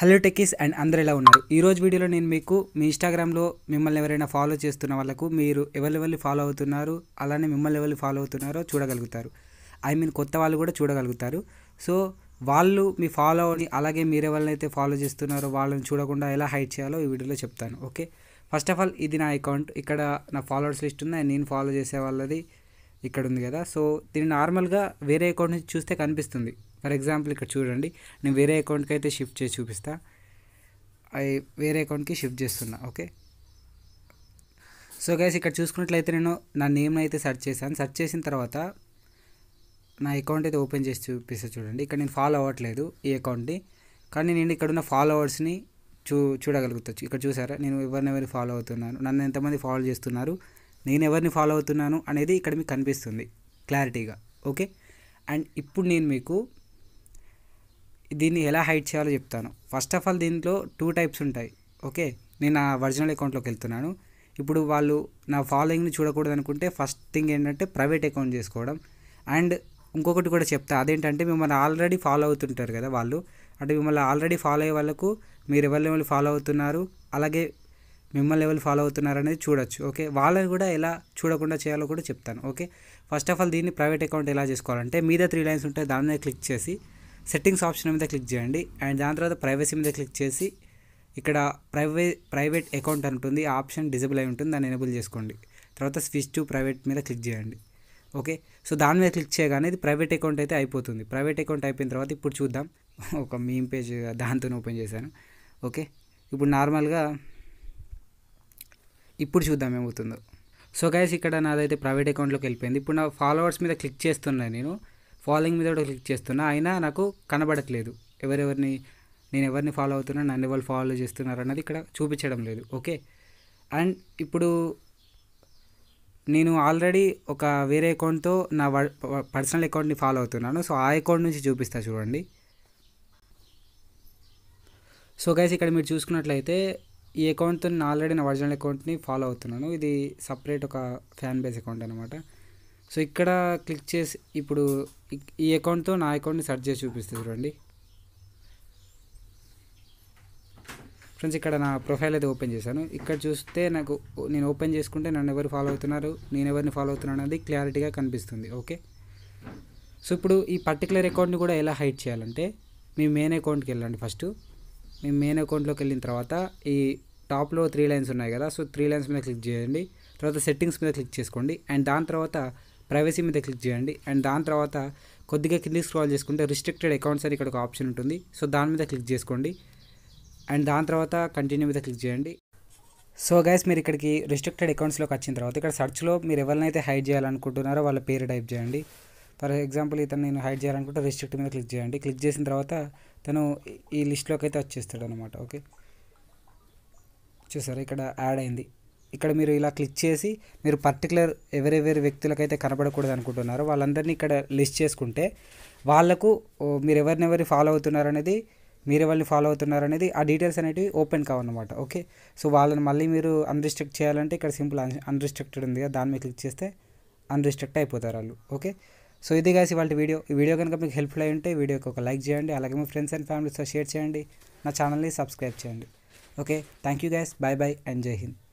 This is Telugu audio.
హలో టెకీస్ అండ్ అందరు ఎలా ఉన్నారు ఈరోజు వీడియోలో నేను మీకు మీ ఇన్స్టాగ్రామ్లో మిమ్మల్ని ఎవరైనా ఫాలో చేస్తున్న వాళ్ళకు మీరు ఎవరెవరిని ఫాలో అవుతున్నారు అలానే మిమ్మల్ని ఎవరు ఫాలో అవుతున్నారో చూడగలుగుతారు ఐ మీన్ కొత్త వాళ్ళు కూడా చూడగలుగుతారు సో వాళ్ళు మీ ఫాలో అని అలాగే మీరు ఎవరినైతే ఫాలో చేస్తున్నారో వాళ్ళని చూడకుండా ఎలా హైడ్ చేయాలో ఈ వీడియోలో చెప్తాను ఓకే ఫస్ట్ ఆఫ్ ఆల్ ఇది నా అకౌంట్ ఇక్కడ నా ఫాలోవర్స్ లిస్ట్ ఉంది అండ్ నేను ఫాలో చేసే వాళ్ళది ఇక్కడ ఉంది కదా సో దీన్ని నార్మల్గా వేరే అకౌంట్ నుంచి చూస్తే కనిపిస్తుంది ఫర్ ఎగ్జాంపుల్ ఇక్కడ చూడండి నేను వేరే అకౌంట్కి అయితే షిఫ్ట్ చేసి చూపిస్తా అవి వేరే అకౌంట్కి షిఫ్ట్ చేస్తున్నా ఓకే సో గైస్ ఇక్కడ చూసుకున్నట్లయితే నేను నా నేమ్ని అయితే సెర్చ్ చేశాను సెర్చ్ చేసిన తర్వాత నా అకౌంట్ అయితే ఓపెన్ చేసి చూపిస్తా చూడండి ఇక్కడ నేను ఫాలో అవ్వట్లేదు ఈ అకౌంట్ని కానీ నేను ఇక్కడ ఉన్న ఫాలోవర్స్ని చూ చూడగలుగుతా ఇక్కడ చూసారా నేను ఎవరినెవరిని ఫాలో అవుతున్నాను నన్ను ఎంతమంది ఫాలో చేస్తున్నారు నేను ఎవరిని ఫాలో అవుతున్నాను అనేది ఇక్కడ మీకు కనిపిస్తుంది క్లారిటీగా ఓకే అండ్ ఇప్పుడు నేను మీకు దీన్ని ఎలా హైడ్ చేయాలో చెప్తాను ఫస్ట్ ఆఫ్ ఆల్ దీంట్లో టూ టైప్స్ ఉంటాయి ఓకే నేను నా ఒరిజినల్ అకౌంట్లోకి వెళ్తున్నాను ఇప్పుడు వాళ్ళు నా ఫాలోయింగ్ని చూడకూడదు అనుకుంటే ఫస్ట్ థింగ్ ఏంటంటే ప్రైవేట్ అకౌంట్ చేసుకోవడం అండ్ ఇంకొకటి కూడా చెప్తా అదేంటంటే మిమ్మల్ని ఆల్రెడీ ఫాలో అవుతుంటారు కదా వాళ్ళు అంటే మిమ్మల్ని ఆల్రెడీ ఫాలో అయ్యే వాళ్ళకు మీరు ఎవరి లెవెల్ ఫాలో అవుతున్నారు అలాగే మిమ్మల్ని ఎవరు ఫాలో అవుతున్నారు అనేది చూడొచ్చు ఓకే వాళ్ళని కూడా ఎలా చూడకుండా చేయాలో కూడా చెప్తాను ఓకే ఫస్ట్ ఆఫ్ ఆల్ దీన్ని ప్రైవేట్ అకౌంట్ ఎలా చేసుకోవాలంటే మీద త్రీ లైన్స్ ఉంటాయి దాని మీద క్లిక్ చేసి సెట్టింగ్స్ ఆప్షన్ మీద క్లిక్ చేయండి అండ్ దాని తర్వాత ప్రైవసీ మీద క్లిక్ చేసి ఇక్కడ ప్రైవే ప్రైవేట్ అకౌంట్ ఉంటుంది ఆప్షన్ డిజబుల్ అయి ఉంటుంది దాన్ని ఎనేబుల్ చేసుకోండి తర్వాత స్విచ్ టు ప్రైవేట్ మీద క్లిక్ చేయండి ఓకే సో దాని మీద క్లిక్ చేయగానే ఇది ప్రైవేట్ అకౌంట్ అయితే అయిపోతుంది ప్రైవేట్ అకౌంట్ అయిపోయిన తర్వాత ఇప్పుడు చూద్దాం ఒక మీమ్ పేజ్ దాంతోనే ఓపెన్ చేశాను ఓకే ఇప్పుడు నార్మల్గా ఇప్పుడు చూద్దాం ఏమవుతుందో సో గైస్ ఇక్కడ నాదైతే ప్రైవేట్ అకౌంట్లోకి వెళ్ళిపోయింది ఇప్పుడు నా ఫాలోవర్స్ మీద క్లిక్ చేస్తున్నాను నేను ఫాలోయింగ్ మీద కూడా క్లిక్ చేస్తున్నా అయినా నాకు కనబడట్లేదు ఎవరెవరిని నేను ఎవరిని ఫాలో అవుతున్నా నన్ను ఎవరు ఫాలో చేస్తున్నారు అన్నది ఇక్కడ చూపించడం లేదు ఓకే అండ్ ఇప్పుడు నేను ఆల్రెడీ ఒక వేరే అకౌంట్తో నా పర్సనల్ అకౌంట్ని ఫాలో అవుతున్నాను సో ఆ అకౌంట్ నుంచి చూపిస్తా చూడండి సో గైస్ ఇక్కడ మీరు చూసుకున్నట్లయితే ఈ అకౌంట్తో నేను ఆల్రెడీ నా ఒరిజినల్ అకౌంట్ని ఫాలో అవుతున్నాను ఇది సపరేట్ ఒక ఫ్యాన్ బేస్ అకౌంట్ అనమాట సో ఇక్కడ క్లిక్ చేసి ఇప్పుడు ఈ అకౌంట్తో నా అకౌంట్ని సెర్చ్ చేసి చూపిస్తుంది చూడండి ఫ్రెండ్స్ ఇక్కడ నా ప్రొఫైల్ అయితే ఓపెన్ చేశాను ఇక్కడ చూస్తే నాకు నేను ఓపెన్ చేసుకుంటే నన్ను ఎవరు ఫాలో అవుతున్నారు నేను ఎవరిని ఫాలో అవుతున్నాను అనేది క్లారిటీగా కనిపిస్తుంది ఓకే సో ఇప్పుడు ఈ పర్టికులర్ అకౌంట్ని కూడా ఎలా హైడ్ చేయాలంటే మీ మెయిన్ అకౌంట్కి వెళ్ళండి ఫస్ట్ మీ మెయిన్ అకౌంట్లోకి వెళ్ళిన తర్వాత ఈ టాప్లో త్రీ లైన్స్ ఉన్నాయి కదా సో త్రీ లైన్స్ మీద క్లిక్ చేయండి తర్వాత సెట్టింగ్స్ మీద క్లిక్ చేసుకోండి అండ్ దాని తర్వాత ప్రైవసీ మీద క్లిక్ చేయండి అండ్ దాని తర్వాత కొద్దిగా కిందికి స్క్రాల్ చేసుకుంటే రిస్ట్రిక్టెడ్ అకౌంట్స్ అని ఇక్కడ ఒక ఆప్షన్ ఉంటుంది సో దాని మీద క్లిక్ చేసుకోండి అండ్ దాని తర్వాత కంటిన్యూ మీద క్లిక్ చేయండి సో గైస్ మీరు ఇక్కడికి రిస్ట్రిక్టెడ్ అకౌంట్స్లోకి వచ్చిన తర్వాత ఇక్కడ సర్చ్లో మీరు ఎవరినైతే హైడ్ చేయాలనుకుంటున్నారో వాళ్ళ పేరు టైప్ చేయండి ఫర్ ఎగ్జాంపుల్ ఇతను నేను హైడ్ చేయాలనుకుంటే రిస్ట్రిక్ట్ మీద క్లిక్ చేయండి క్లిక్ చేసిన తర్వాత తను ఈ లిస్ట్లోకి అయితే వచ్చేస్తాడు అనమాట ఓకే చూసారా ఇక్కడ యాడ్ అయింది ఇక్కడ మీరు ఇలా క్లిక్ చేసి మీరు పర్టికులర్ ఎవరెవరి వ్యక్తులకైతే కనబడకూడదు అనుకుంటున్నారో వాళ్ళందరినీ ఇక్కడ లిస్ట్ చేసుకుంటే వాళ్ళకు మీరు ఎవరిని ఫాలో అవుతున్నారనేది మీరు ఎవరిని ఫాలో అవుతున్నారనేది ఆ డీటెయిల్స్ అనేటివి ఓపెన్ కావన్నమాట ఓకే సో వాళ్ళని మళ్ళీ మీరు అన్రిస్ట్రిక్ట్ చేయాలంటే ఇక్కడ సింపుల్ అన్రిస్ట్రిక్టెడ్ ఉంది కదా దాని మీద క్లిక్ చేస్తే అన్రిస్ట్రిక్ట్ అయిపోతారు వాళ్ళు ఓకే సో ఇది కాసి వాళ్ళ వీడియో ఈ వీడియో కనుక మీకు హెల్ప్ఫుల్ అయి ఉంటే వీడియోకి ఒక లైక్ చేయండి అలాగే మీ ఫ్రెండ్స్ అండ్ ఫ్యామిలీస్తో షేర్ చేయండి నా ఛానల్ని సబ్స్క్రైబ్ చేయండి okay thank you guys bye bye and జై హింద్